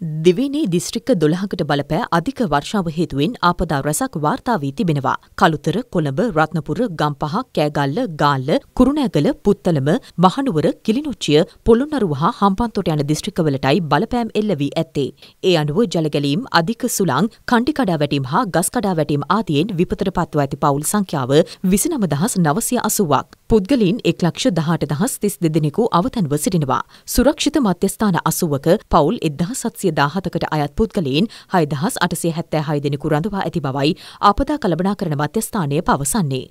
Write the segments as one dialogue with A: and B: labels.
A: දෙවනි දිස්ත්‍රික්ක දොළහකට බලපෑ අධික වර්ෂාව හේතුවෙන් ආපදා රැසක් වාර්තාාවී තිබෙනවා. කළුතර කොළඹ රත්නපුර ගම්පහ කෑගල්ල ගාල්ල කුරුණෑගල පුත්තලම මහනුවර කිලිනුච්චිය පොළුන්නරුව හා හම්පන්තොට යන දිස්ත්‍රික්කවලටයි බලපෑම් එල්ලවී ඇත්තේ. ඒ අනුව ජලගැලීම් අධික සුළං කණ්ඩිකඩා වැටීම් හා ගස්කඩා වැටීම් ආතියෙන් විපතට පත්ව ඇති පවුල් සංඛ්‍යාව විසිනම දහස් නවසය අසුවක්. පුද්ගලින් එක් ලක්ෂ දහට දහස් තිස් දෙදෙනෙකු අවතැන්ව සිටිනවා. සුරක්ෂිත මධ්‍යස්ථාන අසුවක පවුල් එදහ සත්සය එකසිය දාහතකට අයත් පුද්ගලයින් හයදහස් අටසේ හැත්තෑ හය දෙනෙකු රඳවා ඇති බවයි අපදා කළබනා කරන මධ්‍යස්ථානය පවසන්නේ.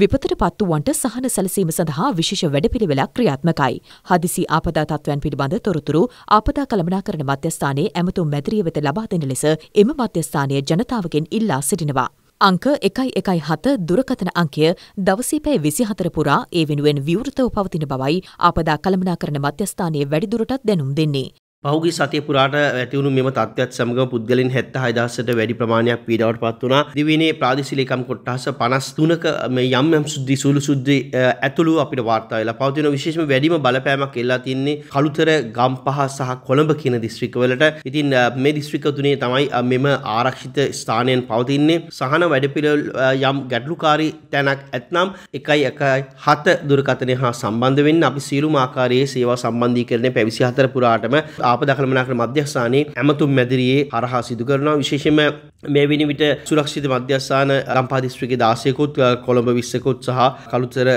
A: විපතට පත්වුවන්ට සහන සැලසීම සඳහා විශෂ වැඩපිළිවෙලක් ක්‍රියාත්මකයි. හදිසි ආපදා තත්ත්වයන් පිළිබඳ තොරතුරු ආපදා කළමනා කරන මධ්‍යස්ථානයේ ඇමතුම් මැදිරිය වෙත ලබා දෙන ලෙස එම මධ්‍යස්ථානය ජනතාවගෙන් ඉල්ලා සිටිනවා. අංක එකයි එකයි හත දුරකතන අංකය දවසීපැයි විසිහතර පුරා ඒ වෙනුවෙන් විවෘතව පවතින බවයි ආපදා කළමනා කරන මධ්‍යස්ථානය වැඩිදුරටත් දැනුම් දෙන්නේ.
B: පහුගේ සතිය පුරාට ඇතිවුණු මෙම තත්ත්වයක් සමග පුද්ගලින් 76000ට වැඩි ප්‍රමාණයක් පීඩාවට පත් වුණා. දිවයිනේ ප්‍රාදේශීය ලේකම් කොට්ටාස 53ක මේ යම් යම් සුද්ධි සූළු සුද්ධි ඇතුළු අපිට වාර්තා වෙලා පවතින විශේෂම වැඩිම බලපෑමක් එල්ලා තින්නේ කළුතර ගම්පහ සහ කොළඹ කියන දිස්ත්‍රික්කවලට. ඉතින් මේ දිස්ත්‍රික්ක තුනේ තමයි මෙම ආරක්ෂිත ස්ථානයන් පවතින්නේ. සහන වැඩපිළිවෙල යම් ගැටලුකාරී තැනක් ඇතනම් 1.17 දුරකථනය හා සම්බන්ධ වෙන්න අපි සියලුම ආකාරයේ සේවා සම්බන්ධීකරණය පැය 24 පුරාටම ආපදකළමනාකර මධ්‍යස්ථානයේ ඇමතුම් මැදිරියේ හරහා සිදු කරනවා විශේෂයෙන්ම මේ වෙනි විට සුරක්ෂිත මධ්‍යස්ථාන රම්පා දිස්ත්‍රික්කයේ 16කුත් කොළඹ 20කුත් සහ කළුතර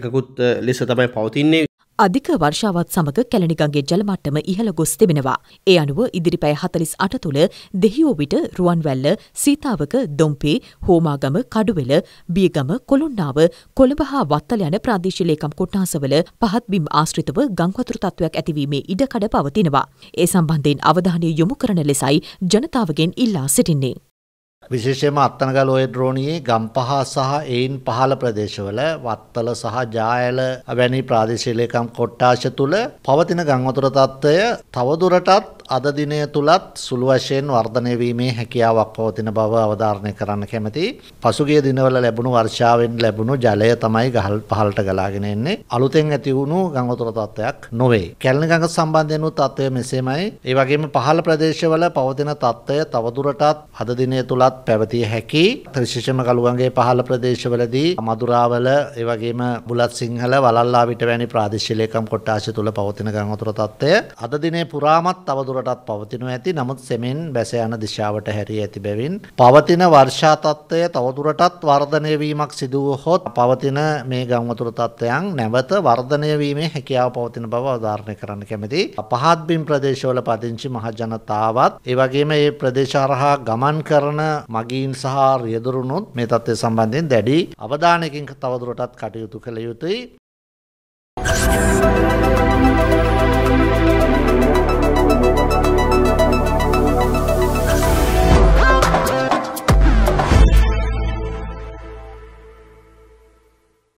B: එකකුත් ලෙස තමයි පවතින්නේ
A: අධික වර්ෂාවත් සමග කැලණිගගේ ජලමට්ටම ඉහළ ගොස් තිබෙනවා. ඒ අනුව ඉදිරිපෑ හතලිස් අට තුළ දෙහිෝවිට රුවන්වැල්ල සීතාවක දොම්පේ හෝමාගම කඩුවෙල බියගම කොළොන්නාව කොළඹ හා වත්තල යන ප්‍රාදේශලේකම් කොට්ටාසවල පහත්බිම් ආශ්‍රිතව ගංවතුර තත්ත්වයක් ඇතිවීමේ ඉඩකඩ පවතිනවා. ඒ සම්බන්ධයෙන් අවධානය යොමු කරන ලෙසයි ජනතාවගෙන් ඉල්ලා සිටින්නේ.
C: විශේෂයෙන්ම අත්තනගල ඔය ද්‍රෝණියේ ගම්පහ සහ එයින් පහළ ප්‍රදේශවල වත්තල සහ ජායල වැනි ප්‍රාදේශීය ලේකම් කොට්ටාශ තුල පවතින ගම් වතුර තත්ත්වය තවදුරටත් අද දිනය තුලත් සුළු වශයෙන් වර්ධනය වීමේ හැකියාවක් පවතින බව අවධාරණය කරන්න කැමැති. පසුගිය දිනවල ලැබුණු වර්ෂාවෙන් ලැබුණු ජලය තමයි ගහල් පහළට ගලාගෙන එන්නේ. අලුතෙන් ඇති වුණු ගංගොතර තත්ත්වයක් නොවේ. කැලණි ගඟ සම්බන්ධයෙන් වූ තත්ත්වය මෙසේමයි. ඒ වගේම පහළ ප්‍රදේශවල පවතින තත්ත්වය තවදුරටත් අද දිනය තුලත් තවමත් පැවතිය හැකි විශේෂම ගලුවන්ගේ පහළ ප්‍රදේශවලදී මදුරාවල ඒවගේම බුලත් සිංහල වලල්ලාවිට වැනි ප්‍රාදේශලයකම් කොට්ටාශ තුළ පවතින ගංවතුර තත්වය අද දිනේ පුරාමත් තවදුරටත් පවතිනු ඇති නමුත් සෙමෙන් බැස යන දිශාවට හැරී ඇති බැවින් පවතින වර්ෂාතත්වය තවදුරටත් වර්ධනය වීමක් සිදුව හොත් පවතින මේ ගංවතුර තත්ත්වයන් නැවත වර්ධනය වීමේ හැකියාව පවතින බව අවධාරණය කරන්න කැමති පහත්බිම් ප්‍රදේශවල පදිංචි මහජනතාවත් ඒවගේම ඒ ප්‍රදේශාරහා ගමන් කරන මගීන් සහ රියදුරුණුත් මේ තත්ත්වය සම්බන්ධයෙන් දැඩි අවධානයකින් තවදුරටත් කටයුතු කළ යුතුයි